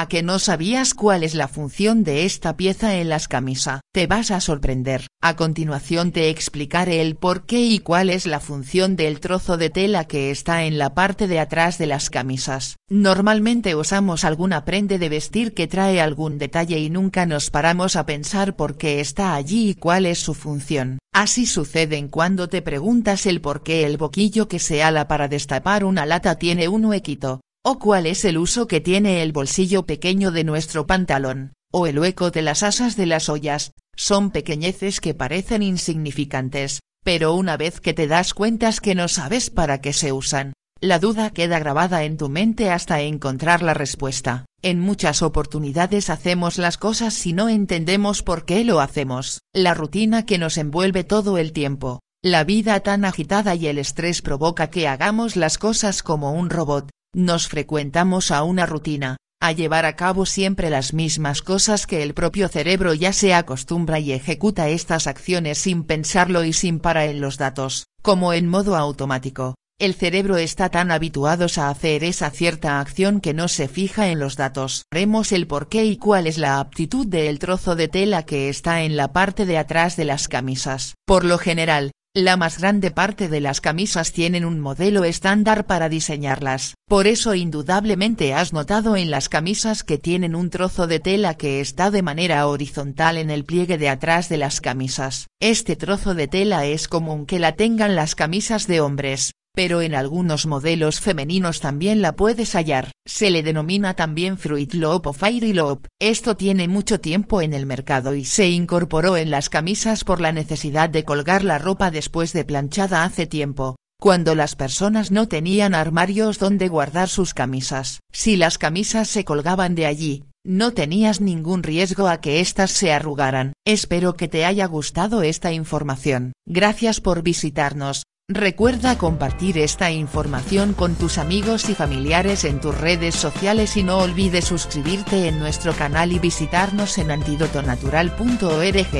¿A que no sabías cuál es la función de esta pieza en las camisas? Te vas a sorprender. A continuación te explicaré el por qué y cuál es la función del trozo de tela que está en la parte de atrás de las camisas. Normalmente usamos alguna prenda de vestir que trae algún detalle y nunca nos paramos a pensar por qué está allí y cuál es su función. Así en cuando te preguntas el por qué el boquillo que se ala para destapar una lata tiene un huequito, o cuál es el uso que tiene el bolsillo pequeño de nuestro pantalón, o el hueco de las asas de las ollas, son pequeñeces que parecen insignificantes, pero una vez que te das cuentas que no sabes para qué se usan, la duda queda grabada en tu mente hasta encontrar la respuesta. En muchas oportunidades hacemos las cosas si no entendemos por qué lo hacemos. La rutina que nos envuelve todo el tiempo, la vida tan agitada y el estrés provoca que hagamos las cosas como un robot, nos frecuentamos a una rutina, a llevar a cabo siempre las mismas cosas que el propio cerebro ya se acostumbra y ejecuta estas acciones sin pensarlo y sin para en los datos, como en modo automático. El cerebro está tan habituados a hacer esa cierta acción que no se fija en los datos. Veremos el por qué y cuál es la aptitud del trozo de tela que está en la parte de atrás de las camisas. Por lo general, la más grande parte de las camisas tienen un modelo estándar para diseñarlas, por eso indudablemente has notado en las camisas que tienen un trozo de tela que está de manera horizontal en el pliegue de atrás de las camisas. Este trozo de tela es común que la tengan las camisas de hombres, pero en algunos modelos femeninos también la puedes hallar. Se le denomina también Fruit Loop o Fairy Loop. Esto tiene mucho tiempo en el mercado y se incorporó en las camisas por la necesidad de colgar la ropa después de planchada hace tiempo, cuando las personas no tenían armarios donde guardar sus camisas. Si las camisas se colgaban de allí, no tenías ningún riesgo a que éstas se arrugaran. Espero que te haya gustado esta información. Gracias por visitarnos Recuerda compartir esta información con tus amigos y familiares en tus redes sociales y no olvides suscribirte en nuestro canal y visitarnos en antidotonatural.org.